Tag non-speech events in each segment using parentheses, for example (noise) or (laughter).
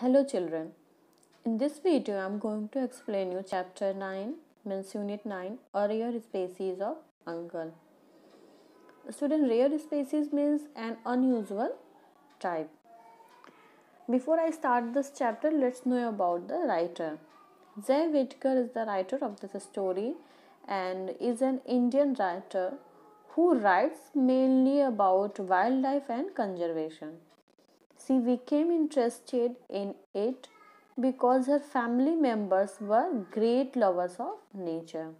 Hello children. In this video I'm going to explain you chapter 9 means unit 9 or rare species of uncle. Student rare species means an unusual type. Before I start this chapter let's know about the writer. Jay Whitaker is the writer of this story and is an Indian writer who writes mainly about wildlife and conservation she became interested in it because her family members were great lovers of nature.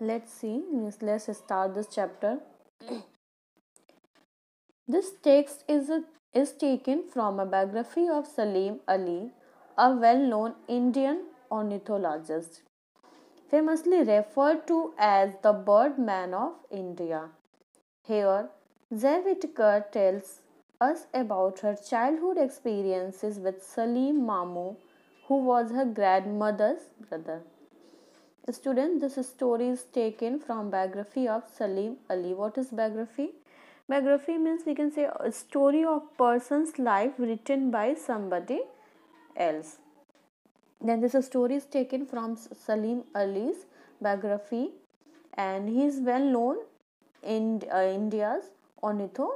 Let's see, let's start this chapter. (clears throat) this text is, a, is taken from a biography of Salim Ali, a well known Indian ornithologist, famously referred to as the Birdman of India. Here, Zevitker tells us about her childhood experiences with Salim Mamu, who was her grandmother's brother. Student, this story is taken from biography of Salim Ali. What is biography? Biography means we can say a story of person's life written by somebody else. Then this story is taken from Salim Ali's biography and he is well known in uh, India's ornitho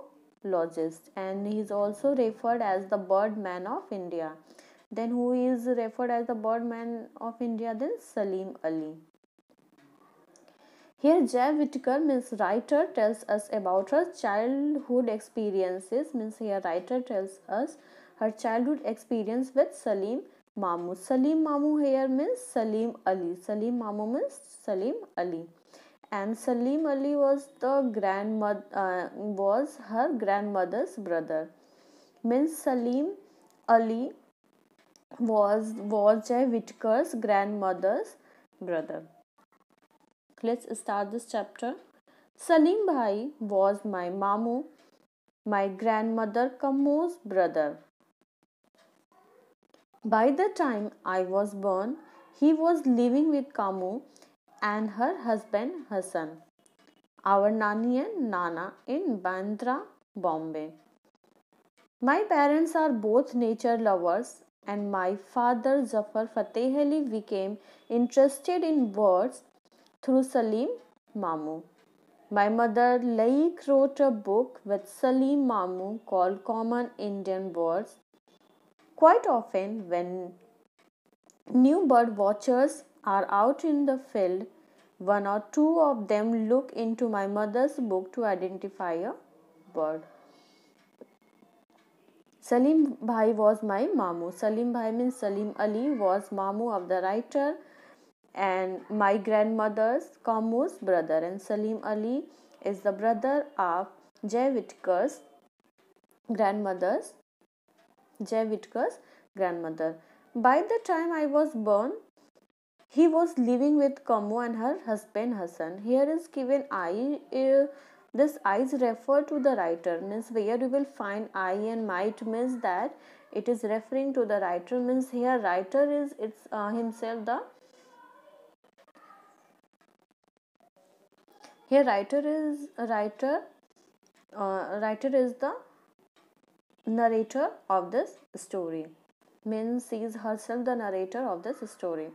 logist and he is also referred as the birdman of India. Then who is referred as the birdman of India? Then Salim Ali. Here Jay Whitaker means writer tells us about her childhood experiences means here writer tells us her childhood experience with Salim Mamu. Salim Mamu here means Salim Ali. Salim Mamu means Salim Ali and Salim Ali was the grandmother uh, was her grandmother's brother. Means Salim Ali was Jay Whitaker's grandmother's brother. Let's start this chapter. Salim Bhai was my mamu, my grandmother Kamu's brother. By the time I was born, he was living with Kamu and her husband Hassan. Our Nani and Nana in Bandra, Bombay. My parents are both nature lovers and my father Zafar Fateh Ali became interested in birds through Salim Mamu. My mother Laik wrote a book with Salim Mamu called Common Indian Birds. Quite often, when new bird watchers are out in the field, one or two of them look into my mother's book to identify a bird. Salim Bhai was my Mamu. Salim Bhai means Salim Ali was Mamu of the writer and my grandmother's Kamu's brother and Salim Ali is the brother of Jay Whitaker's grandmother's Jay Whitaker's grandmother. By the time I was born, he was living with Kamu and her husband Hassan. Here is given I. Uh, this I's refer to the writer means where you will find I and might means that it is referring to the writer means here writer is it's uh, himself the here writer is writer uh, writer is the narrator of this story means she is herself the narrator of this story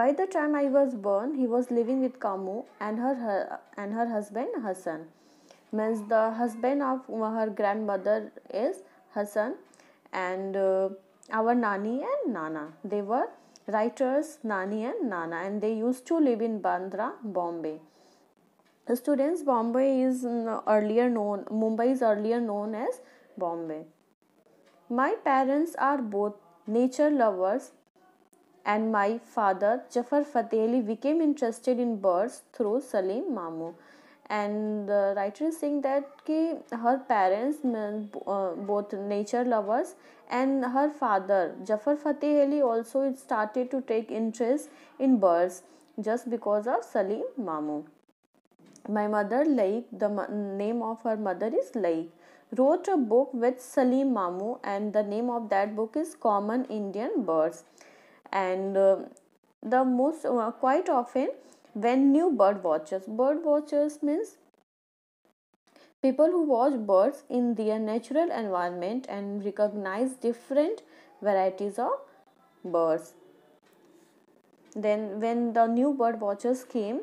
by the time I was born, he was living with Kamu and her, her and her husband Hassan. Means the husband of her grandmother is Hassan, and uh, our Nani and Nana. They were writers Nani and Nana, and they used to live in Bandra, Bombay. The students, Bombay is mm, earlier known. Mumbai is earlier known as Bombay. My parents are both nature lovers and my father Jafar Fateh became interested in birds through Salim Mamu. And the writer is saying that ki her parents, uh, both nature lovers, and her father Jafar Fateh also started to take interest in birds just because of Salim Mamu. My mother Laik, the name of her mother is Laik, wrote a book with Salim Mamu, and the name of that book is Common Indian Birds and uh, the most uh, quite often when new bird watchers bird watchers means people who watch birds in their natural environment and recognize different varieties of birds then when the new bird watchers came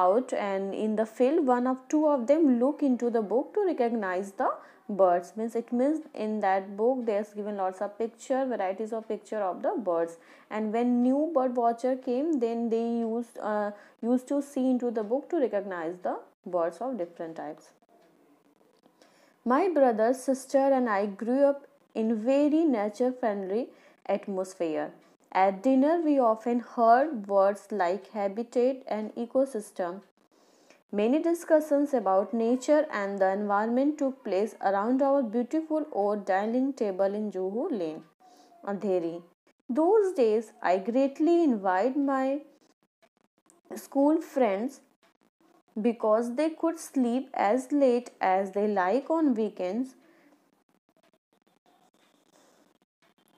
out and in the field one of two of them look into the book to recognize the birds means it means in that book there's given lots of picture varieties of picture of the birds and when new bird watcher came then they used uh, used to see into the book to recognize the birds of different types my brother sister and i grew up in very nature friendly atmosphere at dinner we often heard words like habitat and ecosystem Many discussions about nature and the environment took place around our beautiful old dining table in Juhu Lane, Andheri. Those days, I greatly envied my school friends because they could sleep as late as they like on weekends.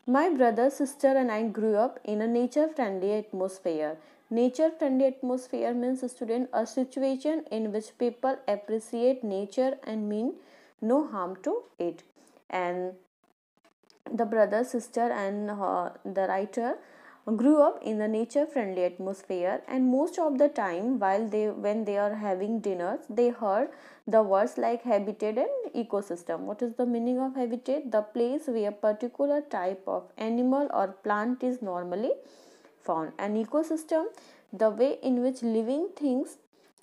My brother, sister, and I grew up in a nature friendly atmosphere nature friendly atmosphere means student a situation in which people appreciate nature and mean no harm to it and the brother sister and uh, the writer grew up in a nature friendly atmosphere and most of the time while they when they are having dinners they heard the words like habitat and ecosystem what is the meaning of habitat the place where particular type of animal or plant is normally found. An ecosystem, the way in which living things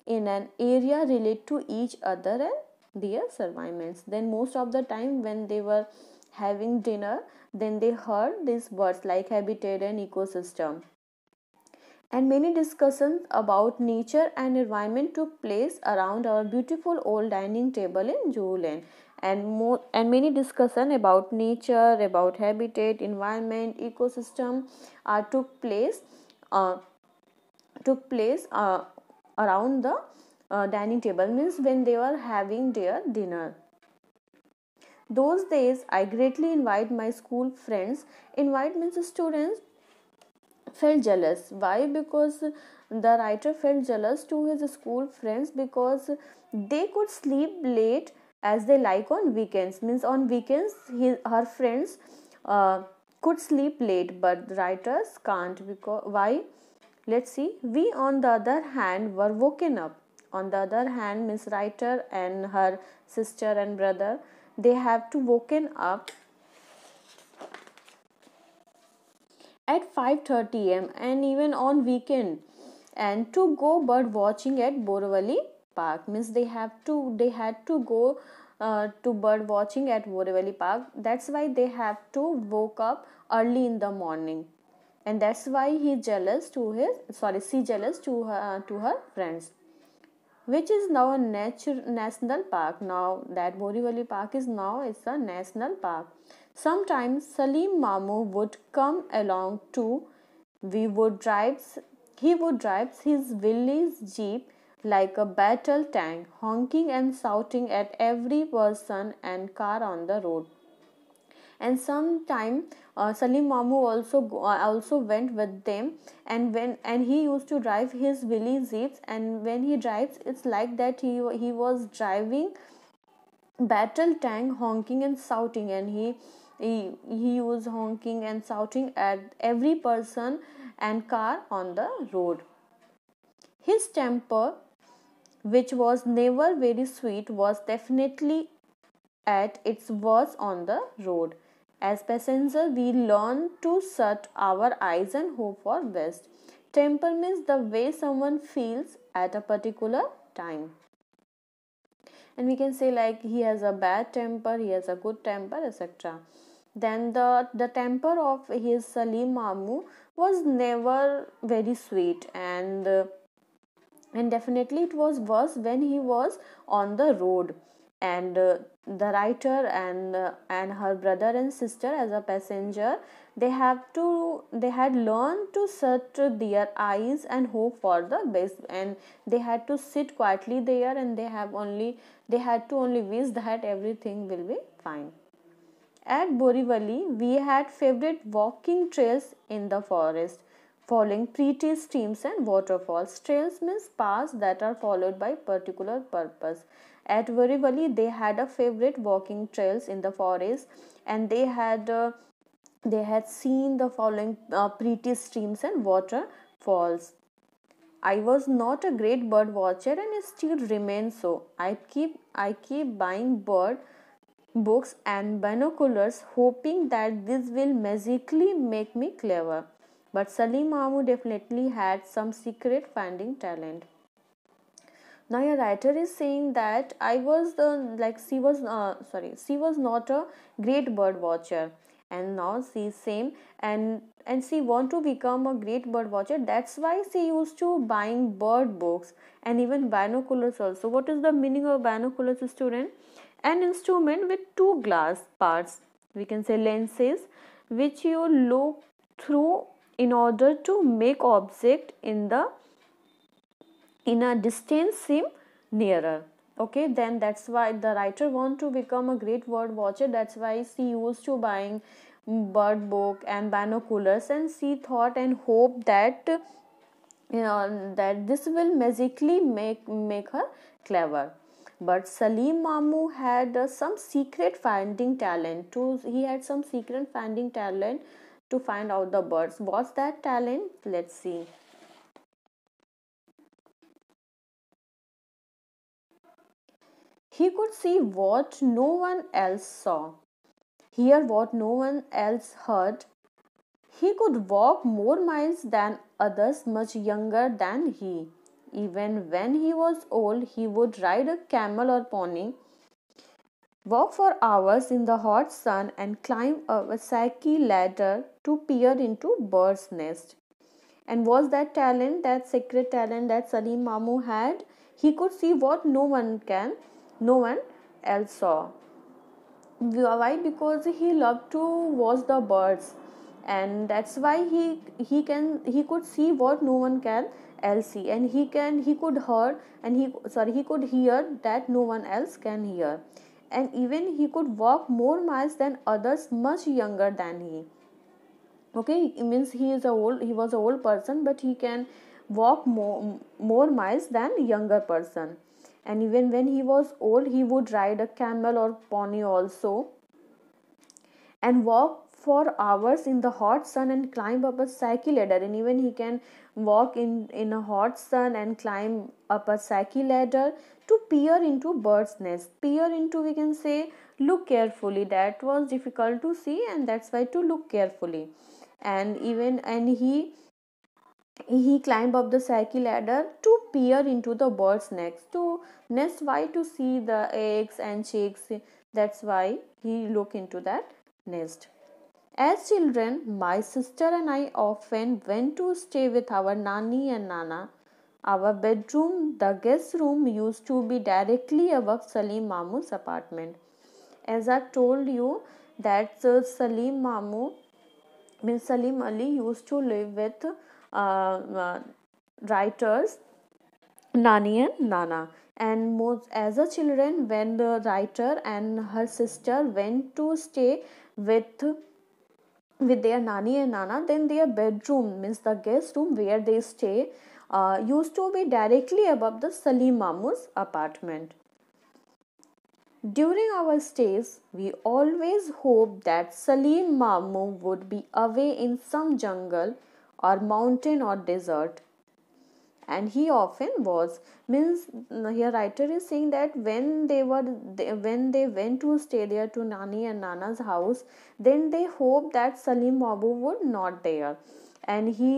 in an area relate to each other and their survivals. Then most of the time when they were having dinner, then they heard these words like habitat and ecosystem. And many discussions about nature and environment took place around our beautiful old dining table in Zooland and more and many discussion about nature about habitat environment ecosystem uh, took place uh, took place uh, around the uh, dining table means when they were having their dinner those days i greatly invite my school friends invite means students felt jealous why because the writer felt jealous to his school friends because they could sleep late as they like on weekends means on weekends he her friends uh, could sleep late but writers can't because why let's see we on the other hand were woken up on the other hand miss writer and her sister and brother they have to woken up at 5:30 am and even on weekend and to go bird watching at Borivali park means they have to they had to go uh, to bird watching at Borivali Park. That's why they have to woke up early in the morning, and that's why he jealous to his sorry she jealous to her to her friends, which is now a nature national park. Now that Borivali Park is now it's a national park. Sometimes Salim Mamu would come along too. We would drive. He would drive his village jeep like a battle tank, honking and shouting at every person and car on the road. And sometime uh, Salim Mamu also go, uh, also went with them, and when and he used to drive his Willy Jeeps, and when he drives, it's like that he he was driving battle tank, honking and shouting, and he he, he was honking and shouting at every person and car on the road. His temper which was never very sweet, was definitely at its worst on the road. As passengers, we learn to shut our eyes and hope for best. Temper means the way someone feels at a particular time. And we can say like he has a bad temper, he has a good temper, etc. Then the, the temper of his Salim Mamu was never very sweet and uh, and definitely it was worse when he was on the road and uh, the writer and uh, and her brother and sister as a passenger they have to they had learned to shut their eyes and hope for the best and they had to sit quietly there and they have only they had to only wish that everything will be fine at borivali we had favorite walking trails in the forest following pretty streams and waterfalls. Trails means paths that are followed by particular purpose. At Varivali, they had a favorite walking trails in the forest and they had uh, they had seen the following uh, pretty streams and waterfalls. I was not a great bird watcher and still remain so. I keep I keep buying bird books and binoculars hoping that this will magically make me clever. But Salim Amu definitely had some secret finding talent. Now a writer is saying that I was the like she was uh, sorry she was not a great bird watcher and now she same and and she want to become a great bird watcher that's why she used to buying bird books and even binoculars also what is the meaning of binoculars student an instrument with two glass parts we can say lenses which you look through in order to make object in the in a distance seem nearer okay then that's why the writer want to become a great bird watcher that's why she used to buying bird book and binoculars and she thought and hope that you uh, know that this will magically make make her clever but Salim Mamu had uh, some secret finding talent too he had some secret finding talent to find out the birds. What's that talent? Let's see. He could see what no one else saw, hear what no one else heard. He could walk more miles than others, much younger than he. Even when he was old, he would ride a camel or pony Walk for hours in the hot sun and climb a Wasaki ladder to peer into bird's nest. And was that talent, that secret talent that Salim Mamu had? He could see what no one can, no one else saw. Why? Because he loved to watch the birds, and that's why he he can he could see what no one can else see, and he can he could hear and he sorry he could hear that no one else can hear and even he could walk more miles than others much younger than he okay it means he is a old he was a old person but he can walk more, more miles than younger person and even when he was old he would ride a camel or pony also and walk for hours in the hot sun and climb up a cycle ladder and even he can walk in in a hot sun and climb up a cycle ladder to peer into bird's nest peer into we can say look carefully that was difficult to see and that's why to look carefully and even and he he climbed up the cycle ladder to peer into the bird's nest to nest why to see the eggs and chicks that's why he look into that nest as children, my sister and I often went to stay with our nanny and nana. Our bedroom, the guest room, used to be directly above Salim Mamu's apartment. As I told you, that uh, Salim Mamu, means Salim Ali, used to live with uh, uh, writers Nani and Nana. And most, as a children, when the writer and her sister went to stay with with their nani and nana then their bedroom means the guest room where they stay uh, used to be directly above the Salim Mamu's apartment. During our stays, we always hoped that Salim Mamu would be away in some jungle or mountain or desert and he often was means here writer is saying that when they were they, when they went to stay there to nani and nana's house then they hoped that salim babu would not there and he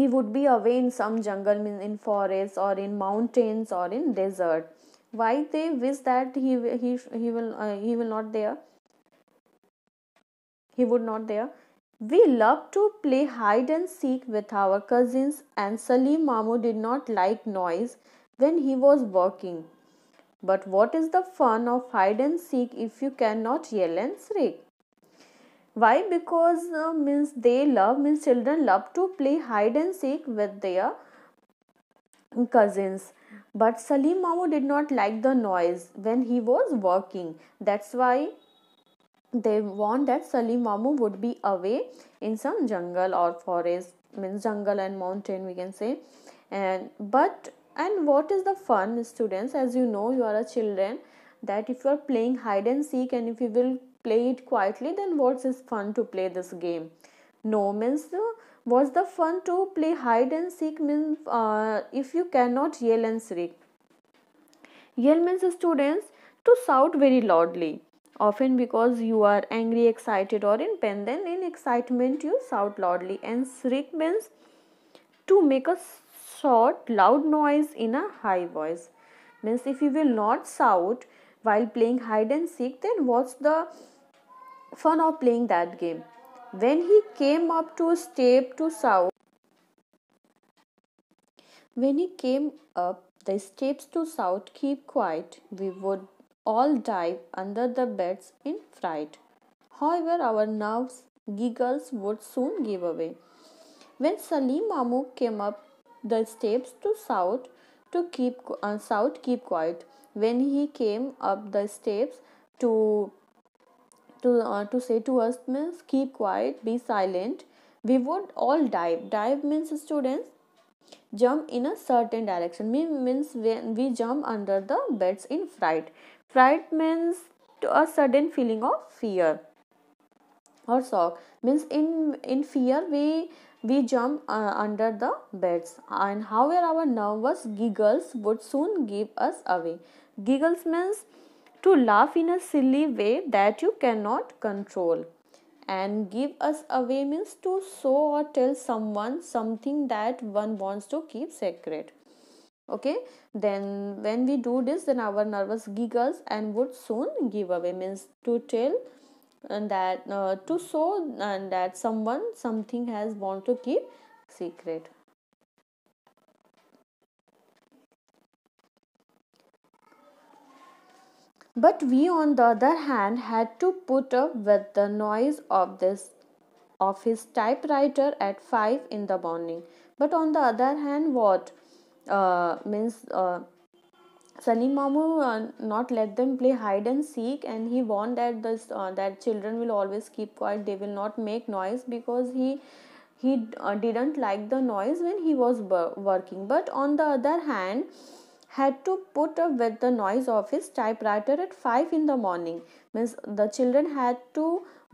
he would be away in some jungle in forests or in mountains or in desert why they wish that he he he will uh, he will not there he would not there we loved to play hide and seek with our cousins, and Salim Mamu did not like noise when he was working. But what is the fun of hide and seek if you cannot yell and shriek? Why? Because uh, means they love means children love to play hide and seek with their cousins. But Salim Mamu did not like the noise when he was working. That's why they warned that Salim Mamu would be away in some jungle or forest, means jungle and mountain, we can say. And but and what is the fun, students? As you know, you are a children. That if you are playing hide and seek and if you will play it quietly, then what's is fun to play this game? No means uh, what's the fun to play hide and seek means uh, if you cannot yell and shriek. Yell means students to shout very loudly often because you are angry, excited, or in pain. Then, in excitement, you shout loudly, and shriek means to make a short, loud noise in a high voice. Means if you will not shout while playing hide and seek, then what's the fun of playing that game? When he came up to step to shout, when he came up the steps to shout, keep quiet, we would all dive under the beds in fright. However, our nerves giggles would soon give away. When Salim Mamu came up the steps to south to keep uh, keep quiet. When he came up the steps to to uh, to say to us means keep quiet, be silent. We would all dive. Dive means students jump in a certain direction means when we jump under the beds in fright fright means a sudden feeling of fear or shock means in in fear we we jump uh, under the beds and however our nervous giggles would soon give us away giggles means to laugh in a silly way that you cannot control and give us away means to show or tell someone something that one wants to keep secret. okay then when we do this then our nervous giggles and would soon give away means to tell and uh, that uh, to show and uh, that someone something has want to keep secret But we, on the other hand, had to put up with the noise of this of his typewriter at five in the morning. But on the other hand, what uh, means uh, Sunny Mamu uh, not let them play hide and seek, and he warned that this uh, that children will always keep quiet. They will not make noise because he he uh, didn't like the noise when he was working. But on the other hand had to put up with the noise of his typewriter at 5 in the morning means the children had to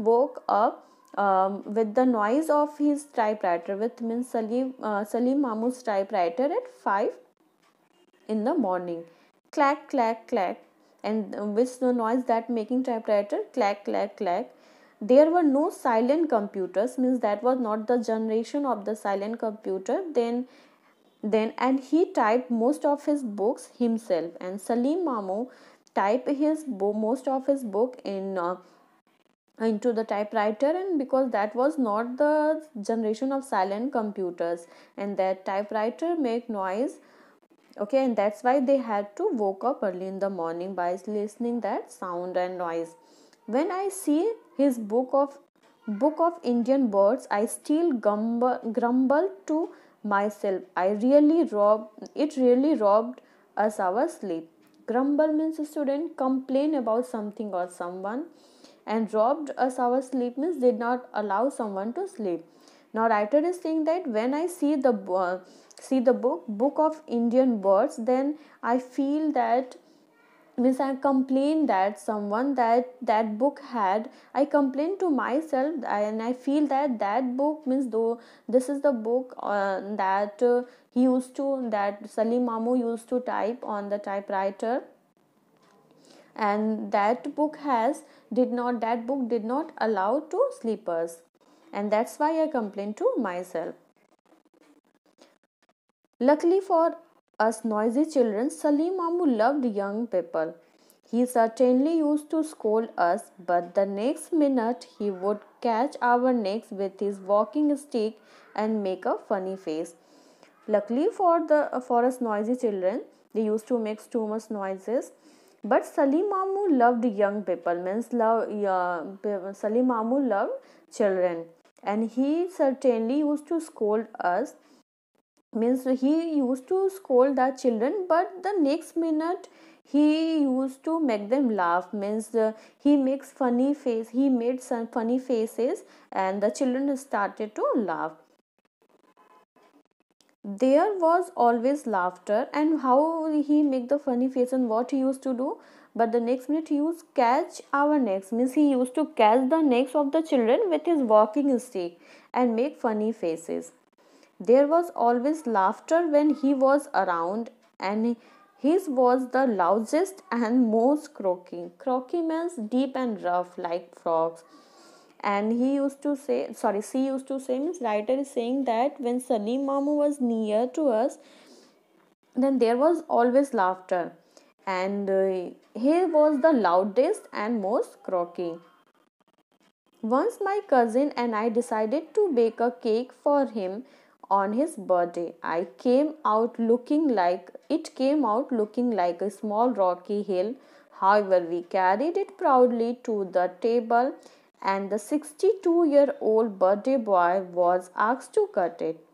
woke up um, with the noise of his typewriter with means salim uh, salim mamu's typewriter at 5 in the morning clack clack clack and with the noise that making typewriter clack clack clack there were no silent computers means that was not the generation of the silent computer then then and he typed most of his books himself and salim mamu typed his bo- most of his book in uh, into the typewriter and because that was not the generation of silent computers and that typewriter make noise okay and that's why they had to woke up early in the morning by listening that sound and noise when i see his book of book of indian birds i still grumble, grumble to myself. I really robbed. it really robbed us our sleep. Grumble means a student complain about something or someone and robbed us our sleep means did not allow someone to sleep. Now writer is saying that when I see the uh, see the book book of Indian words then I feel that means i complained that someone that that book had i complained to myself and i feel that that book means though this is the book uh, that uh, he used to that salim mamu used to type on the typewriter and that book has did not that book did not allow to sleepers and that's why i complained to myself luckily for us noisy children, Salim Mamu loved young people. He certainly used to scold us, but the next minute he would catch our necks with his walking stick and make a funny face. Luckily for the for us noisy children, they used to make too much noises. But Salim Mamu loved young people, means love uh, Salim Mamu loved children, and he certainly used to scold us, means he used to scold the children but the next minute he used to make them laugh means uh, he makes funny face he made some funny faces and the children started to laugh there was always laughter and how he make the funny face and what he used to do but the next minute he used catch our necks means he used to catch the necks of the children with his walking stick and make funny faces there was always laughter when he was around, and his was the loudest and most croaking. Croaky means deep and rough, like frogs. And he used to say, sorry, she used to say, means writer is saying that when Sunny Mamu was near to us, then there was always laughter. And uh, he was the loudest and most croaking. Once my cousin and I decided to bake a cake for him on his birthday. I came out looking like it came out looking like a small rocky hill. However, we carried it proudly to the table, and the 62 year old birthday boy was asked to cut it.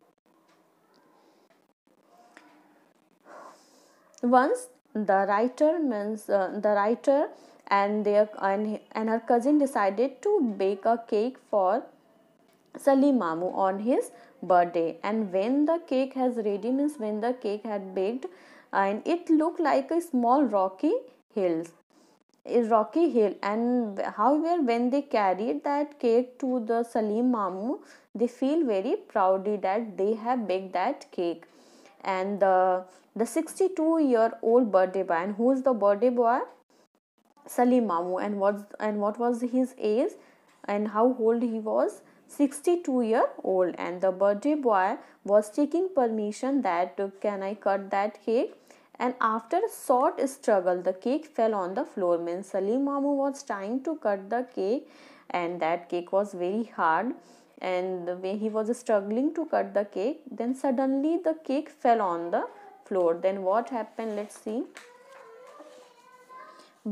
Once the writer means uh, the writer and their and, and her cousin decided to bake a cake for Mamu on his birthday and when the cake has ready means when the cake had baked and it looked like a small rocky hill, is rocky hill and however when they carried that cake to the salim mamu they feel very proudly that they have baked that cake and the the 62 year old birthday boy and who is the birthday boy salim mamu and what and what was his age and how old he was 62 year old and the birthday boy was taking permission that uh, can I cut that cake and after a short struggle the cake fell on the floor means Salim Mamu was trying to cut the cake and that cake was very hard and when he was struggling to cut the cake then suddenly the cake fell on the floor then what happened let's see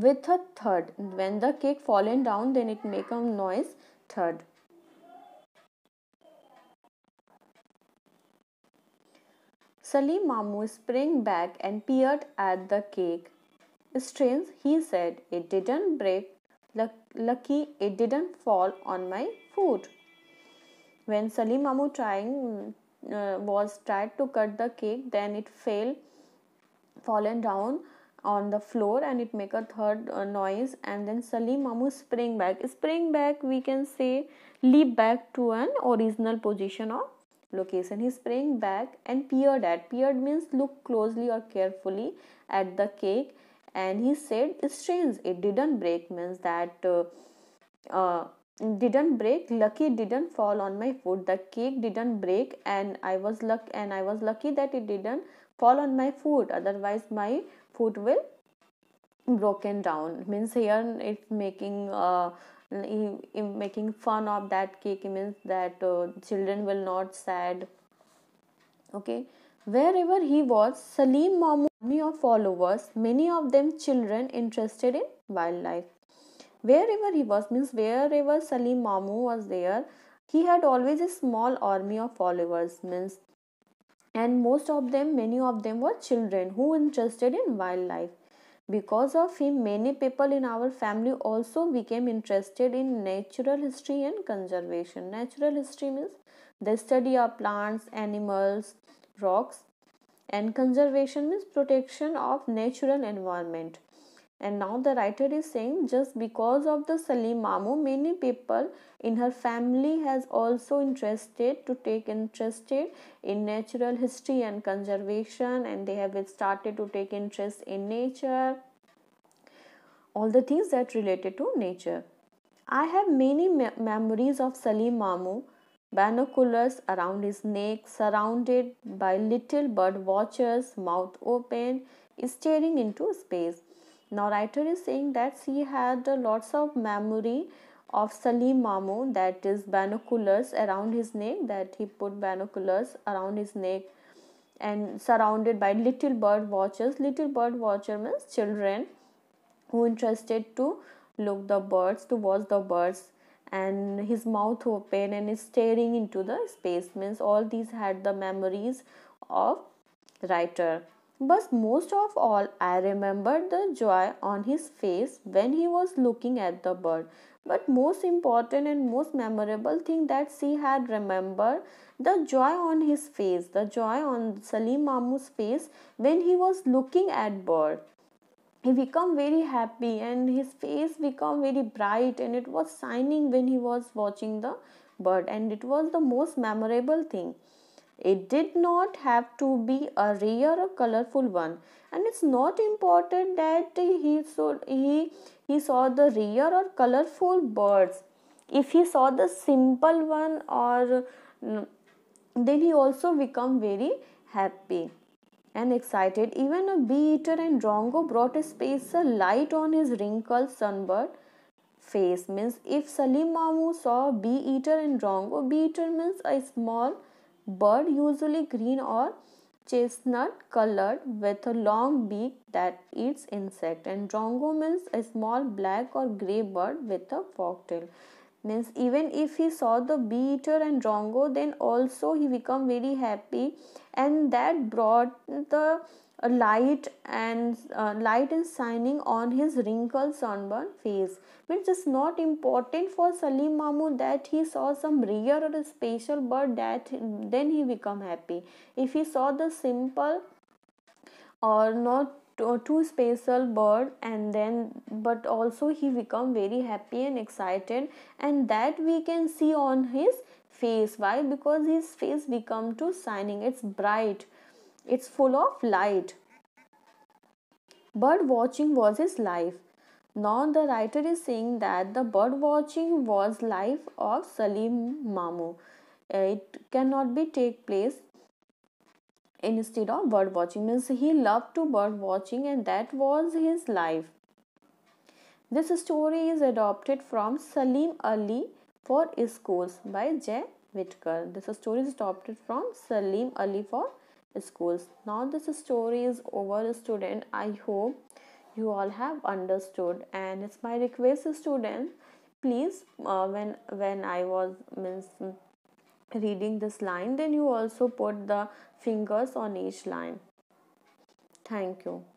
with a thud when the cake fallen down then it make a noise thud Sully Mamu sprang back and peered at the cake. Strange, he said, it didn't break. Lucky it didn't fall on my foot. When Sully Mamu trying, uh, was tried to cut the cake, then it fell, fallen down on the floor and it make a third uh, noise and then Sully Mamu spring back. Spring back we can say leap back to an original position of location. He sprang back and peered at. Peered means look closely or carefully at the cake. And he said, "Strange, it didn't break." Means that uh, uh, didn't break. Lucky didn't fall on my foot. The cake didn't break, and I was luck and I was lucky that it didn't fall on my foot. Otherwise, my foot will broken down means here it's making uh, making fun of that cake means that uh, children will not sad okay wherever he was salim mamu army of followers many of them children interested in wildlife wherever he was means wherever salim mamu was there he had always a small army of followers means and most of them many of them were children who interested in wildlife because of him, many people in our family also became interested in natural history and conservation. Natural history means the study of plants, animals, rocks, and conservation means protection of natural environment and now the writer is saying just because of the Salim Mamu, many people in her family has also interested to take interested in natural history and conservation and they have started to take interest in nature, all the things that related to nature. I have many me- memories of Salim Mamu, binoculars around his neck, surrounded by little bird watchers, mouth open, staring into space now writer is saying that she had lots of memory of Salim Mamu that is binoculars around his neck that he put binoculars around his neck and surrounded by little bird watchers. Little bird watcher means children who interested to look the birds to watch the birds and his mouth open and is staring into the space means all these had the memories of writer but most of all, I remembered the joy on his face when he was looking at the bird. But most important and most memorable thing that she had remembered the joy on his face, the joy on Salim Mamu's face when he was looking at bird. He became very happy and his face became very bright and it was shining when he was watching the bird and it was the most memorable thing. It did not have to be a rare or colorful one, and it's not important that he saw, he, he saw the rare or colorful birds. If he saw the simple one or mm, then he also become very happy and excited. Even a bee eater and Drongo brought a space a light on his wrinkled sunburned face. Means if Salim Mamu saw bee eater and Drongo, bee eater means a small bird usually green or chestnut colored with a long beak that eats insect and drongo means a small black or gray bird with a forked tail means even if he saw the bee eater and drongo then also he become very happy and that brought the light and uh, light is shining on his wrinkled sunburn face which is not important for salim mamu that he saw some rare or special bird that then he become happy if he saw the simple or not two special bird and then but also he become very happy and excited and that we can see on his face why because his face become too shining it's bright it's full of light. Bird watching was his life. Now the writer is saying that the bird watching was life of Salim Mamu. It cannot be take place instead of bird watching means he loved to bird watching and that was his life. This story is adopted from Salim Ali for schools by Jay Whitaker. This story is adopted from Salim Ali for schools. Now, this story is over, student. I hope you all have understood, and it's my request, students. Please, uh, when when I was means reading this line, then you also put the fingers on each line. Thank you.